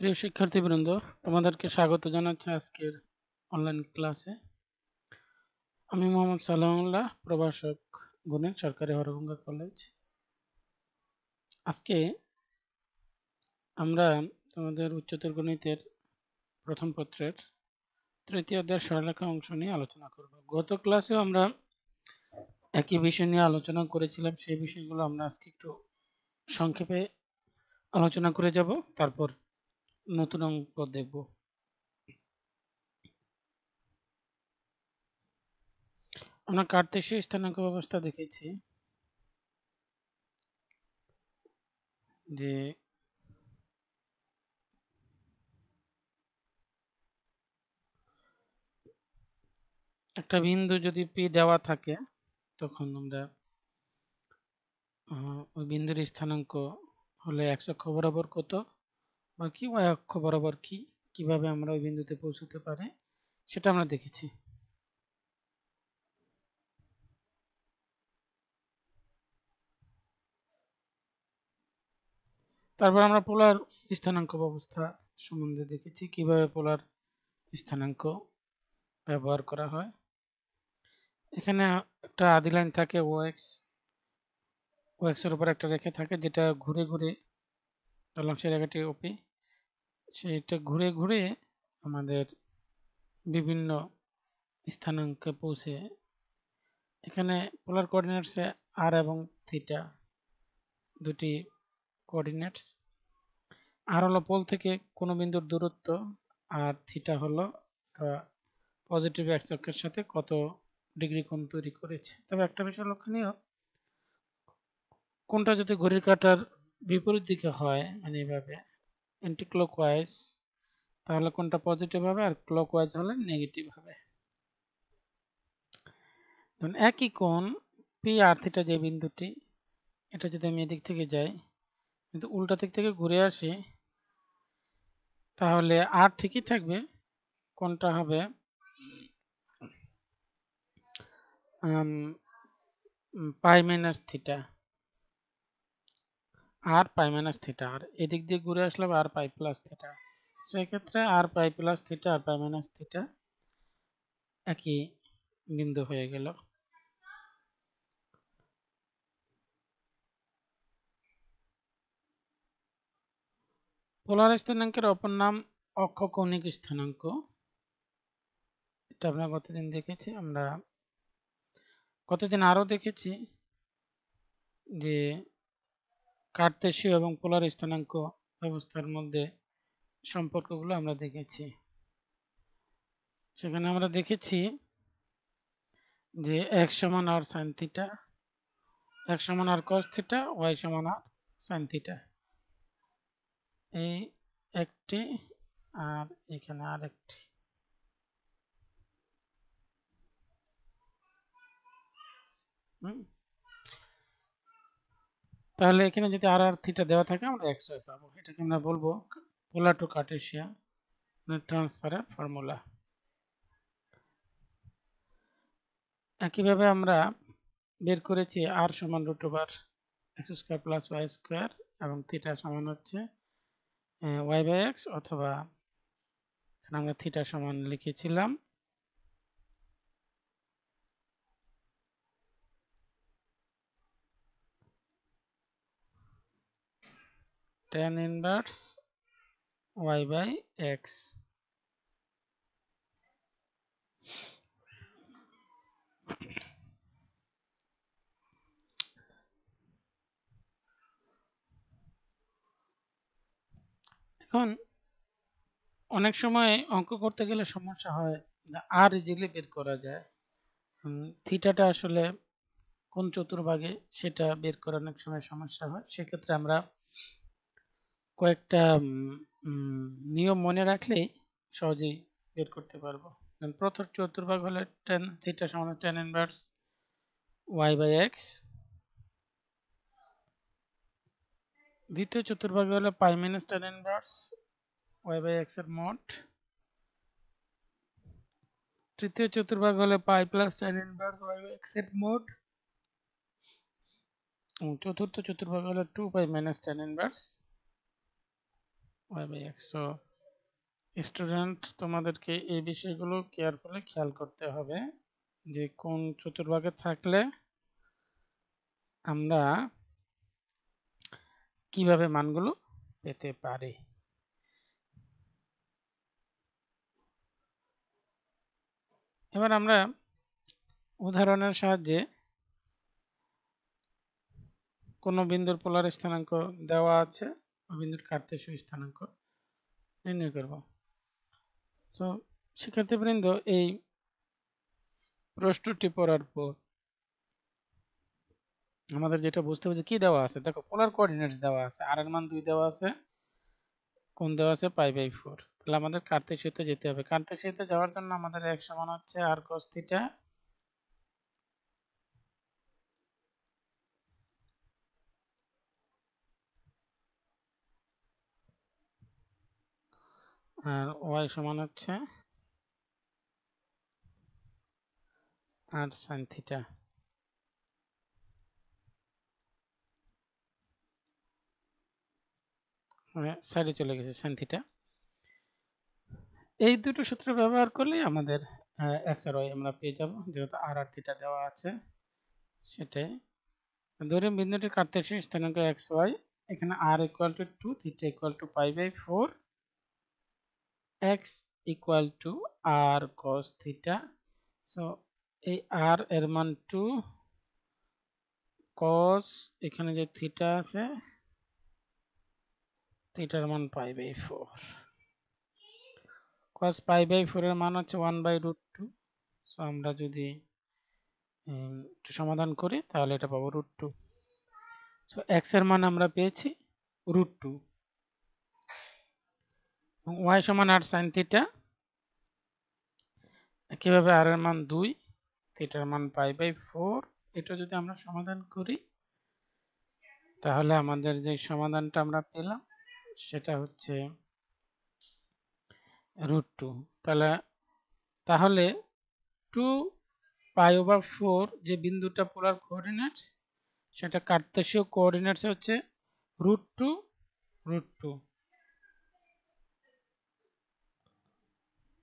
প্রিয় শিক্ষার্থীবৃন্দ তোমাদেরকে স্বাগত জানাচ্ছি আজকের অনলাইন ক্লাসে আমি মোহাম্মদ সালামুল্লাহ প্রভাষক গুণের সরকারি হরগঙ্গা কলেজ আজকে আমরা তোমাদের উচ্চতর গণিতের প্রথম পত্রের তৃতীয় অধ্যায় সরলেখা অংশ নিয়ে আলোচনা করব গত ক্লাসে আমরা একই বিষয় নিয়ে আলোচনা করেছিলাম সেই বিষয়গুলো আমরা আজকে একটু সংক্ষেপে আলোচনা করে যাব তারপর নতুন অঙ্ক দেখব আমরা কার্তেশীয় স্থানাঙ্ক ব্যবস্থা দেখেছি যে একটা বিন্দু যদি পি দেওয়া থাকে তখন আমরা ওই বিন্দুর স্থানাঙ্ক হলে একশো অক্ষ কত বা কি ওয়াই অক্ষ বরাবর কি কিভাবে আমরা ওই বিন্দুতে পৌঁছতে পারে সেটা আমরা দেখেছি তারপর আমরা পোলার স্থানাঙ্ক ব্যবস্থা সম্বন্ধে দেখেছি কিভাবে পোলার স্থানাঙ্ক ব্যবহার করা হয় এখানে একটা আদি লাইন থাকে ওএক্স ওএক্সের উপর একটা রেখা থাকে যেটা ঘুরে ঘুরে তলাংশের রেখাটি ওপি সেটা ঘুরে ঘুরে আমাদের বিভিন্ন স্থানাঙ্কে পৌঁছে এখানে পোলার কোঅর্ডিনেটসে আর এবং থিটা দুটি কোঅর্ডিনেটস আর হলো পোল থেকে কোনো বিন্দুর দূরত্ব আর থিটা হলো পজিটিভ অ্যাক্সকের সাথে কত ডিগ্রি কোণ তৈরি করেছে তবে একটা বিষয় লক্ষণীয় কোনটা যদি ঘড়ির কাটার বিপরীত দিকে হয় মানে এভাবে অ্যান্টিক্লকওয়াইজ তাহলে কোনটা পজিটিভ হবে আর ক্লকওয়াইজ হলে নেগেটিভ হবে ধরুন একই কোণ পি আর থিটা যে বিন্দুটি এটা যদি আমি এদিক থেকে যাই কিন্তু উল্টা দিক থেকে ঘুরে আসি তাহলে আর ঠিকই থাকবে কোনটা হবে পাই মাইনাস থিটা আর পাই মাইনাস থিটা আর এদিক দিয়ে ঘুরে আসলাম আর পাই প্লাস থিটা সেক্ষেত্রে আর পাই প্লাস থিটা আর পাই মাইনাস থিটা একই বিন্দু হয়ে গেল পোলার স্থানাঙ্কের অপর নাম অক্ষ কৌণিক স্থানাঙ্ক এটা আমরা কতদিন দেখেছি আমরা কতদিন আরও দেখেছি যে কার্তেশীয় এবং পোলার স্থানাঙ্ক ব্যবস্থার মধ্যে সম্পর্কগুলো আমরা দেখেছি সেখানে আমরা দেখেছি যে এক সমান আর সাইন থিটা এক সমান আর কস্তিটা ওয়াই সমান আর সাইন থিটা এই একটি আর এখানে আর একটি হুম তাহলে এখানে যদি আর আর থিটা দেওয়া থাকে আমরা একশো পাবো এটাকে আমরা বলবো পোলার টু কার্টেশিয়া ট্রান্সফারের ফর্মুলা একইভাবে আমরা বের করেছি আর সমান root over x square plus y square এবং থিটা সমান হচ্ছে ওয়াই বাই এক্স অথবা আমরা থিটা সমান লিখেছিলাম tan inverse y by x এখন অনেক সময় অঙ্ক করতে গেলে সমস্যা হয় আর ইজিলি বের করা যায় থিটাটা আসলে কোন চতুর্ভাগে সেটা বের করা অনেক সময় সমস্যা হয় সেক্ষেত্রে আমরা কয়েকটা নিয়ম মনে রাখলেই সহজেই বের করতে পারবো প্রথম চতুর্ভাগ হলো টেন থিটা সমান tan inverse y by x দ্বিতীয় চতুর্ভাগে হলো pi minus tan inverse y by x এর মোট তৃতীয় চতুর্ভাগ হলো pi plus tan inverse y by x এর মোট চতুর্থ চতুর্ভাগ হলো two pi minus tan inverse y so student তোমাদেরকে এই বিষয়গুলো কেয়ারফুলি খেয়াল করতে হবে যে কোন চতুর্ভাগে থাকলে আমরা কিভাবে মানগুলো পেতে পারি এবার আমরা উদাহরণের সাহায্যে কোনো বিন্দুর পোলার স্থানাঙ্ক দেওয়া আছে বিন্দুর কার্তেশীয় স্থানাঙ্ক নির্ণয় করব তো শিক্ষার্থীবৃন্দ এই প্রশ্নটি পড়ার পর আমাদের যেটা বুঝতে হবে যে কী দেওয়া আছে দেখো পোলার কোঅর্ডিনেটস দেওয়া আছে আর এর মান দুই দেওয়া আছে কোন দেওয়া আছে পাই বাই ফোর তাহলে আমাদের কার্তেশীয়তে যেতে হবে কার্তেশীয়তে যাওয়ার জন্য আমাদের এক সমান হচ্ছে আর কস্তিটা আর ওয়াই সমান হচ্ছে আর সাইন থিটা সাইডে চলে গেছে সাইন থিটা এই দুটো সূত্র ব্যবহার করলে আমাদের এক্স আর ওয়াই আমরা পেয়ে যাব যেহেতু আর আর থিটা দেওয়া আছে সেটাই ধরে বিন্দুটি কাটতে স্থানাঙ্ক এক্স ওয়াই এখানে r equal to two theta equal to pi by four x equal to r cos theta so এই আর এর মান টু কস এখানে যে থিটা আছে থিটার মান pi by four cos pi by ফোরের মান হচ্ছে one by root two so আমরা যদি একটু সমাধান করি তাহলে এটা পাবো রুট টু সো এক্সের মান আমরা পেয়েছি রুট টু ওয়াই সমান আট সাইন থিটা একইভাবে আর এর মান দুই থিটার মান পাই বাই ফোর এটা যদি আমরা সমাধান করি তাহলে আমাদের যে সমাধানটা আমরা পেলাম সেটা হচ্ছে রুট টু তাহলে তাহলে টু পাই ওভার ফোর যে বিন্দুটা পোলার কোঅর্ডিনেটস সেটা কার্তেশীয় কোঅর্ডিনেটস হচ্ছে রুট টু রুট টু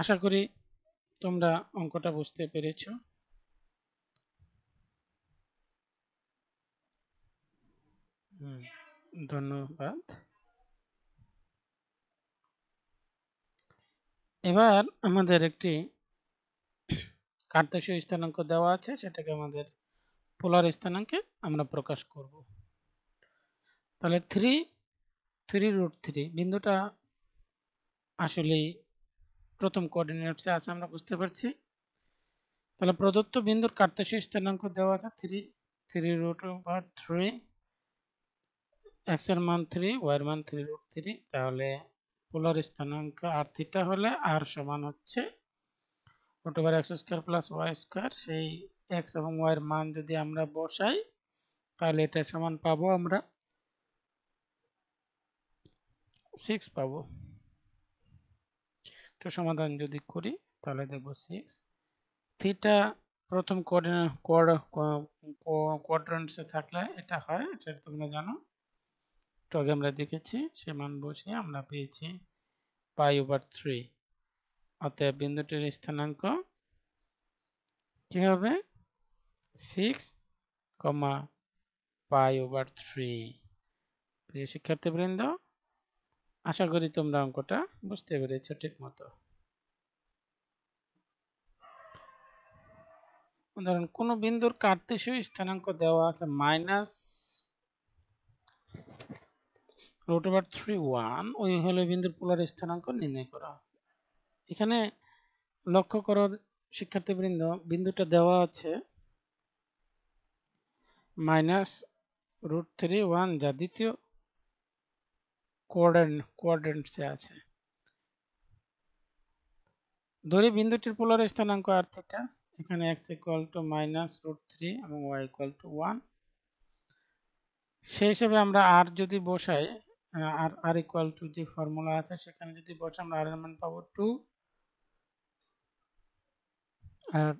আশা করি তোমরা অঙ্কটা বুঝতে পেরেছ ধন্যবাদ এবার আমাদের একটি কার্তেশীয় স্থানাঙ্ক দেওয়া আছে সেটাকে আমাদের পোলার স্থানাঙ্কে আমরা প্রকাশ করব তাহলে থ্রি থ্রি রুট থ্রি বিন্দুটা আসলেই প্রথম কোঅর্ডিনেটসে আছে আমরা বুঝতে পারছি তাহলে প্রদত্ত বিন্দুর কার্তেশীয় স্থানাঙ্ক দেওয়া আছে three three root over three এক্সের মান থ্রি ওয়ার মান থ্রি রুট থ্রি তাহলে পোলার স্থানাঙ্ক আর থিটা হলে আর সমান হচ্ছে root over x square plus y square সেই এক্স এবং ওয়াইয়ের মান যদি আমরা বসাই তাহলে এটা সমান পাবো আমরা সিক্স পাবো একটু সমাধান যদি করি তাহলে দেখবো সিক্স থিটা প্রথম কোয়াড্রেন্টসে থাকলে এটা হয় এটা তোমরা জানো একটু আগে আমরা দেখেছি সে মান বসিয়ে আমরা পেয়েছি পাই ওভার থ্রি অতএব বিন্দুটির স্থানাঙ্ক কী হবে six comma pi over three প্রিয় শিক্ষার্থীবৃন্দ আশা করি তোমরা অঙ্কটা বুঝতে পেরেছ ঠিক মতো ধরেন কোনো বিন্দুর কার্তেশীয় স্থানাঙ্ক দেওয়া আছে minus root over three one ওই হলে বিন্দুর পোলার স্থানাঙ্ক নির্ণয় করা এখানে লক্ষ্য করো শিক্ষার্থীবৃন্দ বিন্দুটা দেওয়া আছে মাইনাস রুট থ্রি ওয়ান যা দ্বিতীয় কোয়াড্রেন্ট কোয়াড্রেন্টসে আছে দড়ি বিন্দুটির পোলার স্থানাঙ্ক আর থিটা এখানে x equal to minus root three এবং ওয়াই ইকুয়াল টু ওয়ান সেই হিসেবে আমরা আর যদি বসাই আর আর ইকুয়াল টু যে ফর্মুলা আছে সেখানে যদি বসাই আমরা আর এর মান পাবো টু আর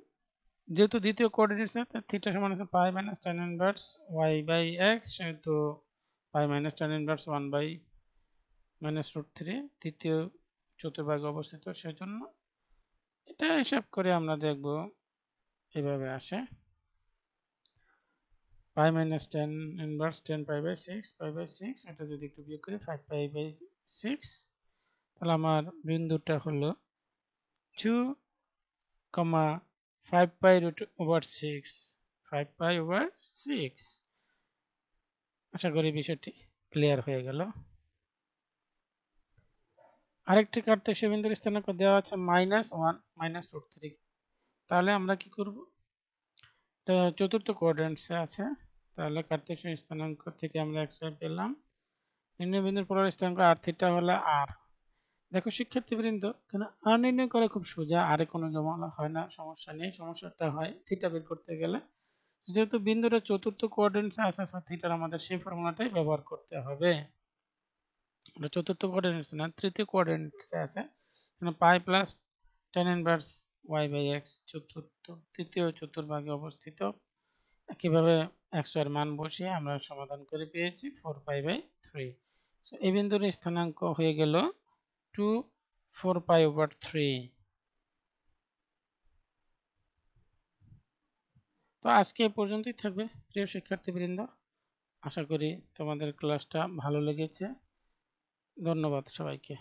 যেহেতু দ্বিতীয় কোঅর্ডিনেটস থিটা সমান আছে pi minus tan inverse y by x সেহেতু pi minus tan inverse one by minus root three তৃতীয় চতুর্ভাগে অবস্থিত সেজন্য এটা হিসাব করে আমরা দেখব এভাবে আসে pi minus tan inverse tan pi by six pi by six এটা যদি একটু বিয়োগ করি ফাইভ পাই বাই সিক্স তাহলে আমার বিন্দুটা হলো two comma five pi root over six five pi over six আশা করি বিষয়টি ক্লিয়ার হয়ে গেল আরেকটি কাট থেকে বিন্দুর স্থানাঙ্ক দেওয়া আছে minus one minus root three তাহলে আমরা কি করব চতুর্থ কোয়াড্রেন্টসে আছে তাহলে কার্তিক স্থানাঙ্ক থেকে আমরা একশো পেলাম নির্ণয়বিন্দুর পরের স্থানাঙ্ক আর থিটা হলে আর দেখো শিক্ষার্থীবৃন্দ কেন আর নির্ণয় করা খুব সোজা আরে কোনো জমা হয় না সমস্যা নেই সমস্যাটা হয় থিটা বের করতে গেলে যেহেতু বিন্দুটা চতুর্থ কোয়াড্রেন্টসে আছে সব থিটার আমাদের সেই ফর্মুলাটাই ব্যবহার করতে হবে এটা মানে চতুর্থ কোয়াড্রেন্ট না তৃতীয় কোয়াড্রেন্টে আছে মানে pi plus tan inverse y by x চতুর্থ তৃতীয় চতুর্ভাগে অবস্থিত একইভাবে এক্সয়ের মান বসিয়ে আমরা সমাধান করে পেয়েছি four pi by three so এই বিন্দুর স্থানাঙ্ক হয়ে গেল two four pi over three তো আজকে এ পর্যন্তই থাকবে প্রিয় শিক্ষার্থীবৃন্দ আশা করি তোমাদের ক্লাসটা ভালো লেগেছে ধন্যবাদ সবাইকে